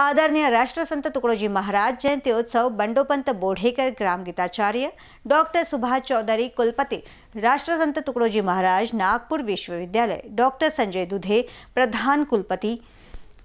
आदरणीय राष्ट्र संत तुकडोजी महाराज उत्सव बंडोपंत बोढेकर ग्राम गीताचार्य डॉक्टर सुभाष चौधरी कुलपति राष्ट्र संत तुकडोजी महाराज नागपुर विश्वविद्यालय डॉक्टर संजय दुधे प्रधान कुलपति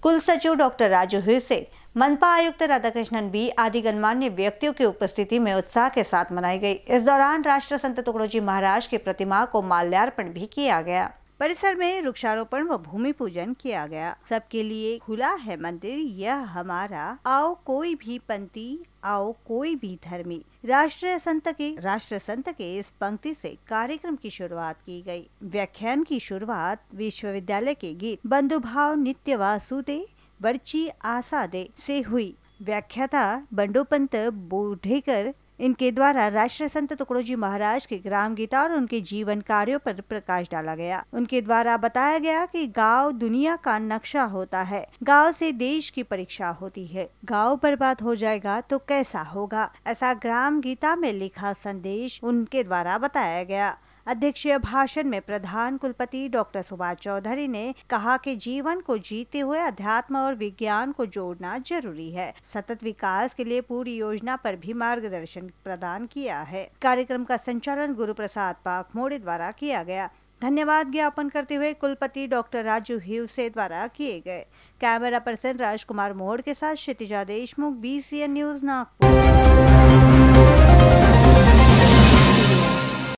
कुल सचिव डॉक्टर राजू हिसे मनपा आयुक्त राधाकृष्णन बी आदि गणमान्य व्यक्तियों की उपस्थिति में उत्साह के साथ मनाई गई इस दौरान राष्ट्र संत तुकडोजी महाराज की प्रतिमा को माल्यार्पण भी किया गया परिसर में वृक्षारोपण व भूमि पूजन किया गया सबके लिए खुला है मंदिर यह हमारा आओ कोई भी पंक्ति आओ कोई भी धर्मी राष्ट्र संत के राष्ट्र संत के इस पंक्ति से कार्यक्रम की शुरुआत की गई व्याख्यान की शुरुआत विश्वविद्यालय के गीत बंधु भाव नित्य वासुदे वर्ची आसादे से हुई व्याख्याता बंडोपंत बोढ़ेकर इनके द्वारा राष्ट्र संत टुकड़ोजी महाराज के ग्राम गीता और उनके जीवन कार्यों पर प्रकाश डाला गया उनके द्वारा बताया गया कि गांव दुनिया का नक्शा होता है गांव से देश की परीक्षा होती है गांव बर्बाद हो जाएगा तो कैसा होगा ऐसा ग्राम गीता में लिखा संदेश उनके द्वारा बताया गया अध्यक्षीय भाषण में प्रधान कुलपति डॉक्टर सुभाष चौधरी ने कहा कि जीवन को जीते हुए अध्यात्म और विज्ञान को जोड़ना जरूरी है सतत विकास के लिए पूरी योजना पर भी मार्गदर्शन प्रदान किया है कार्यक्रम का संचालन गुरु प्रसाद पाक मोड़े द्वारा किया गया धन्यवाद ज्ञापन करते हुए कुलपति डॉक्टर राजू हिवसे द्वारा किए गए कैमरा पर्सन राजकुमार मोहड़ के साथ क्षितिजा देशमुख बी न्यूज नागपुर